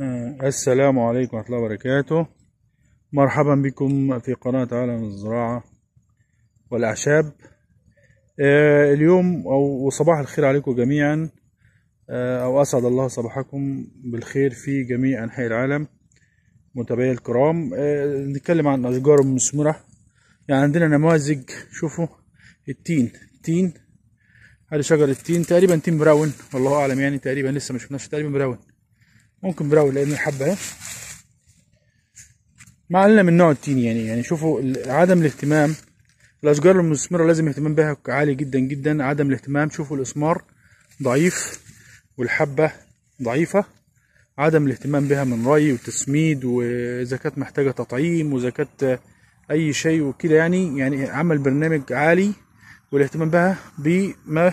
آه، السلام عليكم ورحمة الله وبركاته مرحبا بكم في قناة عالم الزراعة والأعشاب آه، اليوم أو صباح الخير عليكم جميعا آه، أو أسعد الله صباحكم بالخير في جميع أنحاء العالم متابعي الكرام نتكلم عن أشجار المسمرة يعني عندنا نماذج شوفوا التين التين هذه شجر التين تقريبا تين براون والله أعلم يعني تقريبا لسه مشفناش شفناش تقريبا براون ممكن براوي لان الحبه ما علينا من نوع التين يعني يعني شوفوا عدم الاهتمام الاشجار المثمره لازم اهتمام بها عالي جدا جدا عدم الاهتمام شوفوا الاسمار ضعيف والحبه ضعيفه عدم الاهتمام بها من ري وتسميد واذا كانت محتاجه تطعيم واذا كانت اي شيء وكده يعني يعني عمل برنامج عالي والاهتمام بها بما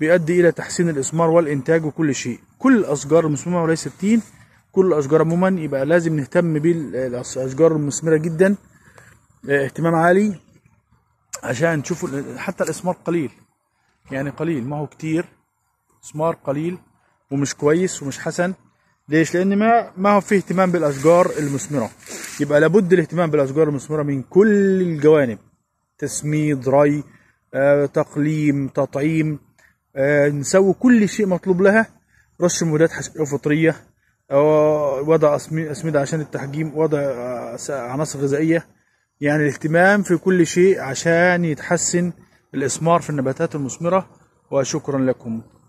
بيؤدي الى تحسين الاسمار والانتاج وكل شيء كل الاشجار المسمومه وليس التين كل الاشجار عموما يبقى لازم نهتم بالاشجار المثمره جدا آه، اهتمام عالي عشان تشوفوا حتى الاسمار قليل يعني قليل ما هو كتير اسمار قليل ومش كويس ومش حسن ليش لان ما ما هو فيه اهتمام بالاشجار المثمره يبقى لابد الاهتمام بالاشجار المثمره من كل الجوانب تسميد ري آه، تقليم تطعيم آه، نسوي كل شيء مطلوب لها رش مبيدات حشائية فطرية آه، وضع أسمدة عشان التحجيم وضع آه، عناصر غذائية يعني الاهتمام في كل شيء عشان يتحسن الاسمار في النباتات المثمرة وشكرا لكم